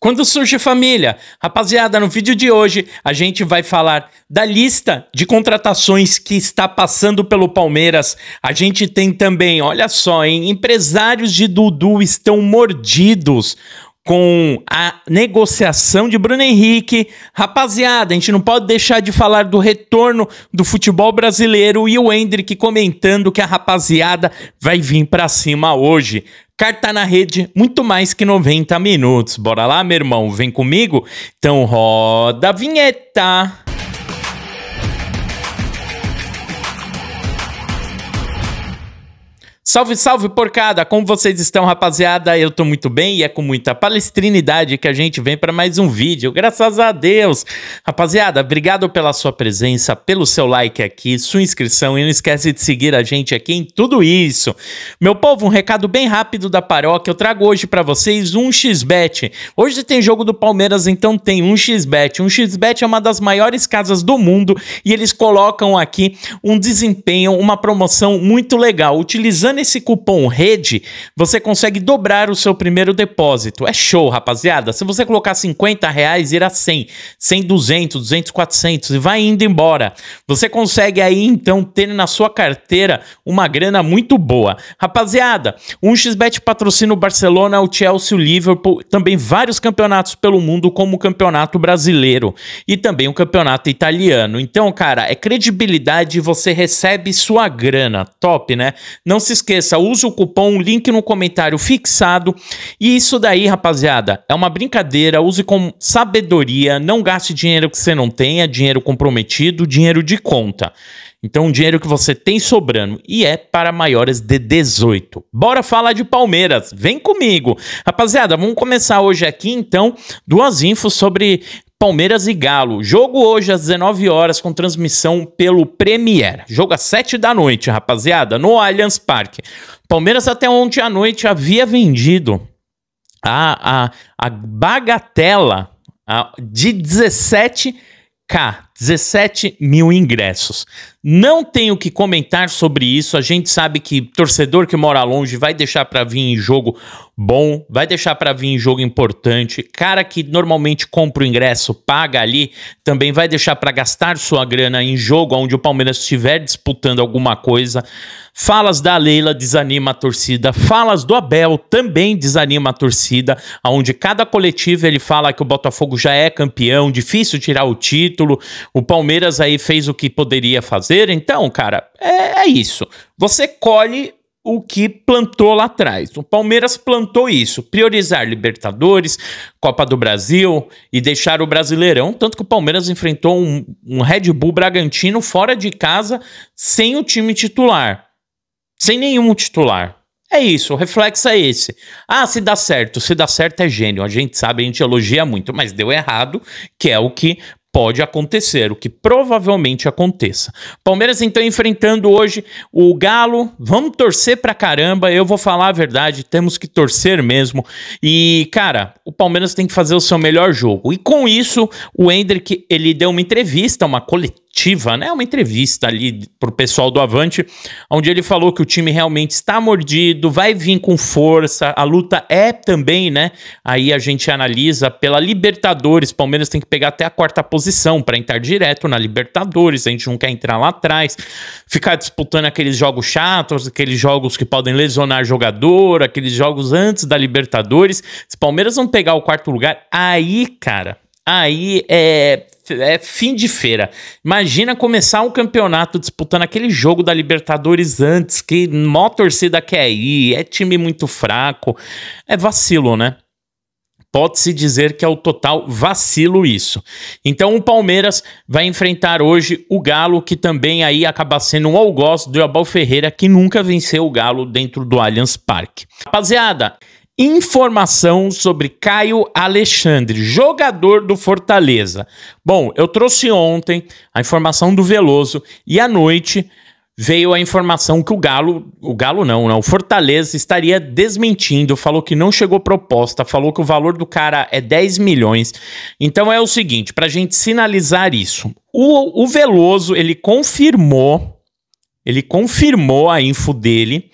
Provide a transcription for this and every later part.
Quando surge família? Rapaziada, no vídeo de hoje a gente vai falar da lista de contratações que está passando pelo Palmeiras. A gente tem também, olha só, hein, empresários de Dudu estão mordidos com a negociação de Bruno Henrique. Rapaziada, a gente não pode deixar de falar do retorno do futebol brasileiro e o Hendrick comentando que a rapaziada vai vir para cima hoje. Carta tá na Rede, muito mais que 90 minutos. Bora lá, meu irmão, vem comigo? Então roda a vinheta! Salve, salve, porcada! Como vocês estão, rapaziada? Eu tô muito bem e é com muita palestrinidade que a gente vem para mais um vídeo. Graças a Deus! Rapaziada, obrigado pela sua presença, pelo seu like aqui, sua inscrição e não esquece de seguir a gente aqui em tudo isso. Meu povo, um recado bem rápido da paróquia. Eu trago hoje para vocês um xbet. Hoje tem jogo do Palmeiras, então tem um xbet. Um xbet é uma das maiores casas do mundo e eles colocam aqui um desempenho, uma promoção muito legal, utilizando Usando esse cupom REDE, você consegue dobrar o seu primeiro depósito. É show, rapaziada. Se você colocar 50 reais, irá 100, 100, 200, 200, 400 e vai indo embora. Você consegue aí, então, ter na sua carteira uma grana muito boa. Rapaziada, o xbet patrocina o Barcelona, o Chelsea, o Liverpool, também vários campeonatos pelo mundo, como o Campeonato Brasileiro e também o Campeonato Italiano. Então, cara, é credibilidade e você recebe sua grana. Top, né? Não se esqueça esqueça, use o cupom, link no comentário fixado. E isso daí, rapaziada, é uma brincadeira, use com sabedoria, não gaste dinheiro que você não tenha, dinheiro comprometido, dinheiro de conta. Então, dinheiro que você tem sobrando e é para maiores de 18. Bora falar de Palmeiras, vem comigo. Rapaziada, vamos começar hoje aqui então duas infos sobre Palmeiras e Galo. Jogo hoje às 19 horas com transmissão pelo Premier. Jogo às 7 da noite, rapaziada, no Allianz Parque. Palmeiras até ontem à noite havia vendido a, a, a bagatela de 17k 17 mil ingressos. Não tenho que comentar sobre isso. A gente sabe que torcedor que mora longe vai deixar para vir em jogo bom, vai deixar para vir em jogo importante. Cara que normalmente compra o ingresso, paga ali, também vai deixar para gastar sua grana em jogo onde o Palmeiras estiver disputando alguma coisa. Falas da Leila desanima a torcida. Falas do Abel também desanima a torcida, onde cada coletivo ele fala que o Botafogo já é campeão, difícil tirar o título. O Palmeiras aí fez o que poderia fazer. Então, cara, é, é isso. Você colhe o que plantou lá atrás. O Palmeiras plantou isso, priorizar Libertadores, Copa do Brasil e deixar o Brasileirão. Tanto que o Palmeiras enfrentou um, um Red Bull Bragantino fora de casa, sem o time titular. Sem nenhum titular. É isso, o reflexo é esse. Ah, se dá certo, se dá certo é gênio. A gente sabe, a gente elogia muito, mas deu errado, que é o que pode acontecer, o que provavelmente aconteça. Palmeiras então enfrentando hoje o Galo. Vamos torcer pra caramba, eu vou falar a verdade, temos que torcer mesmo. E, cara, o Palmeiras tem que fazer o seu melhor jogo. E com isso, o Hendrick, ele deu uma entrevista, uma coletiva coletiva, né? Uma entrevista ali pro pessoal do Avante, onde ele falou que o time realmente está mordido, vai vir com força. A luta é também, né? Aí a gente analisa pela Libertadores. Palmeiras tem que pegar até a quarta posição para entrar direto na Libertadores. A gente não quer entrar lá atrás, ficar disputando aqueles jogos chatos, aqueles jogos que podem lesionar jogador, aqueles jogos antes da Libertadores. Se Palmeiras não pegar o quarto lugar, aí, cara, aí é, é fim de feira. Imagina começar um campeonato disputando aquele jogo da Libertadores antes, que mó torcida quer ir, é time muito fraco. É vacilo, né? Pode-se dizer que é o total vacilo isso. Então o Palmeiras vai enfrentar hoje o Galo, que também aí acaba sendo um algoz do Abel Ferreira, que nunca venceu o Galo dentro do Allianz Parque. Rapaziada, informação sobre Caio Alexandre, jogador do Fortaleza. Bom, eu trouxe ontem a informação do Veloso e à noite veio a informação que o Galo, o Galo não, não, né? o Fortaleza estaria desmentindo, falou que não chegou proposta, falou que o valor do cara é 10 milhões. Então é o seguinte, para a gente sinalizar isso, o, o Veloso ele confirmou, ele confirmou a info dele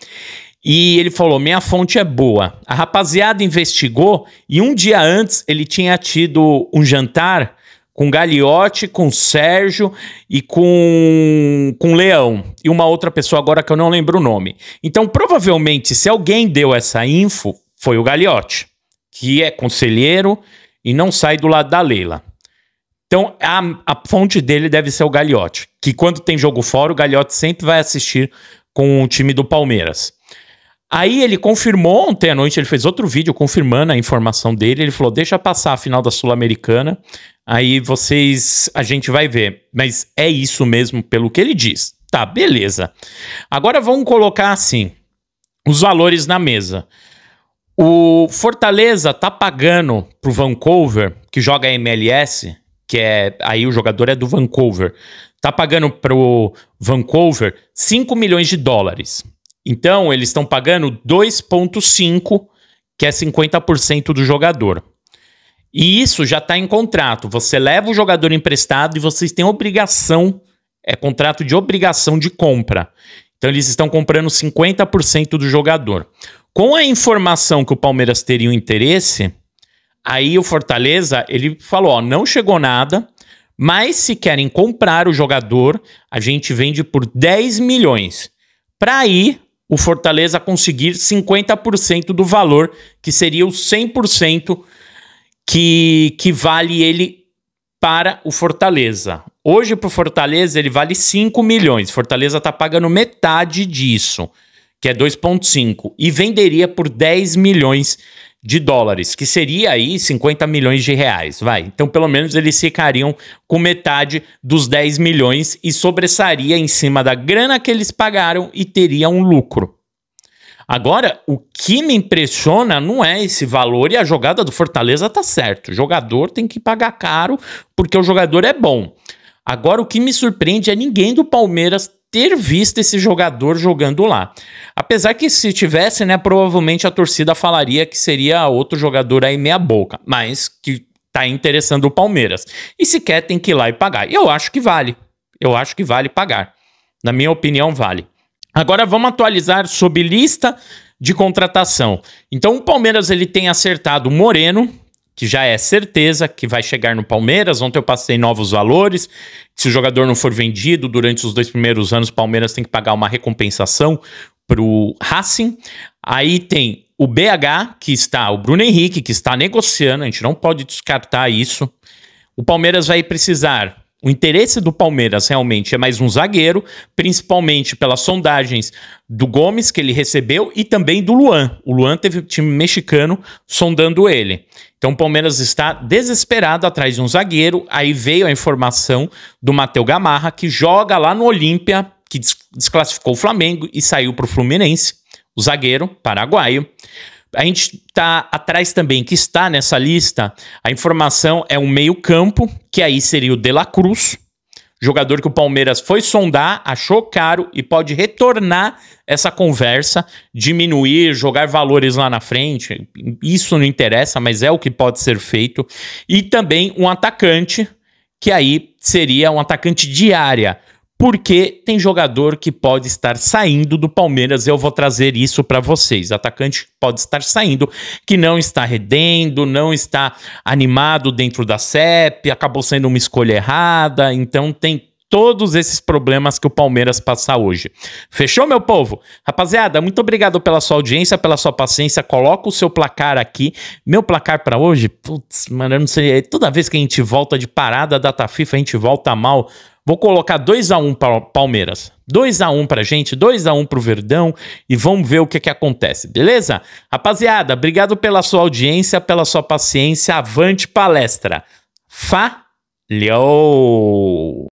e ele falou: minha fonte é boa. A rapaziada investigou e um dia antes ele tinha tido um jantar com Gagliotti, com Sérgio e com, com Leão. E uma outra pessoa agora que eu não lembro o nome. Então, provavelmente, se alguém deu essa info, foi o Gagliotti, que é conselheiro e não sai do lado da Leila. Então, a, a fonte dele deve ser o Gagliotti, que quando tem jogo fora, o Gagliotti sempre vai assistir com o time do Palmeiras. Aí ele confirmou ontem à noite, ele fez outro vídeo confirmando a informação dele. Ele falou: deixa passar a final da Sul-Americana, aí vocês. a gente vai ver. Mas é isso mesmo, pelo que ele diz. Tá, beleza. Agora vamos colocar assim: os valores na mesa. O Fortaleza tá pagando pro Vancouver, que joga MLS, que é. Aí o jogador é do Vancouver. Tá pagando pro Vancouver 5 milhões de dólares. Então, eles estão pagando 2,5, que é 50% do jogador. E isso já está em contrato. Você leva o jogador emprestado e vocês têm obrigação, é contrato de obrigação de compra. Então, eles estão comprando 50% do jogador. Com a informação que o Palmeiras teria um interesse, aí o Fortaleza, ele falou, ó, não chegou nada, mas se querem comprar o jogador, a gente vende por 10 milhões. Para aí, o Fortaleza conseguir 50% do valor, que seria o 100% que, que vale ele para o Fortaleza. Hoje, para o Fortaleza, ele vale 5 milhões. Fortaleza está pagando metade disso, que é 2,5, e venderia por 10 milhões de dólares, que seria aí 50 milhões de reais, vai. Então, pelo menos eles ficariam com metade dos 10 milhões e sobressaria em cima da grana que eles pagaram e teria um lucro. Agora, o que me impressiona não é esse valor e a jogada do Fortaleza tá certo. O jogador tem que pagar caro porque o jogador é bom. Agora, o que me surpreende é ninguém do Palmeiras ter visto esse jogador jogando lá. Apesar que se tivesse, né, provavelmente a torcida falaria que seria outro jogador aí meia boca, mas que tá interessando o Palmeiras. E se quer tem que ir lá e pagar. Eu acho que vale. Eu acho que vale pagar. Na minha opinião, vale. Agora vamos atualizar sobre lista de contratação. Então o Palmeiras ele tem acertado o Moreno, que já é certeza que vai chegar no Palmeiras. Ontem eu passei novos valores. Se o jogador não for vendido durante os dois primeiros anos, o Palmeiras tem que pagar uma recompensação para o Racing. Aí tem o BH, que está, o Bruno Henrique, que está negociando, a gente não pode descartar isso. O Palmeiras vai precisar o interesse do Palmeiras realmente é mais um zagueiro, principalmente pelas sondagens do Gomes que ele recebeu e também do Luan. O Luan teve o time mexicano sondando ele. Então o Palmeiras está desesperado atrás de um zagueiro. Aí veio a informação do Matheus Gamarra que joga lá no Olímpia, que desclassificou o Flamengo e saiu para o Fluminense. O zagueiro paraguaio. A gente está atrás também, que está nessa lista, a informação é um meio-campo, que aí seria o De La Cruz, jogador que o Palmeiras foi sondar, achou caro e pode retornar essa conversa, diminuir, jogar valores lá na frente. Isso não interessa, mas é o que pode ser feito. E também um atacante, que aí seria um atacante de área porque tem jogador que pode estar saindo do Palmeiras. Eu vou trazer isso para vocês. Atacante pode estar saindo, que não está redendo, não está animado dentro da CEP, acabou sendo uma escolha errada. Então tem todos esses problemas que o Palmeiras passa hoje. Fechou, meu povo? Rapaziada, muito obrigado pela sua audiência, pela sua paciência. Coloca o seu placar aqui. Meu placar para hoje, putz, mano, eu não sei. É toda vez que a gente volta de parada da data FIFA, a gente volta mal. Vou colocar 2 a 1 um para Palmeiras. 2 a 1 um pra gente, 2 a 1 um pro Verdão e vamos ver o que que acontece, beleza? Rapaziada, obrigado pela sua audiência, pela sua paciência. Avante palestra. Falhou!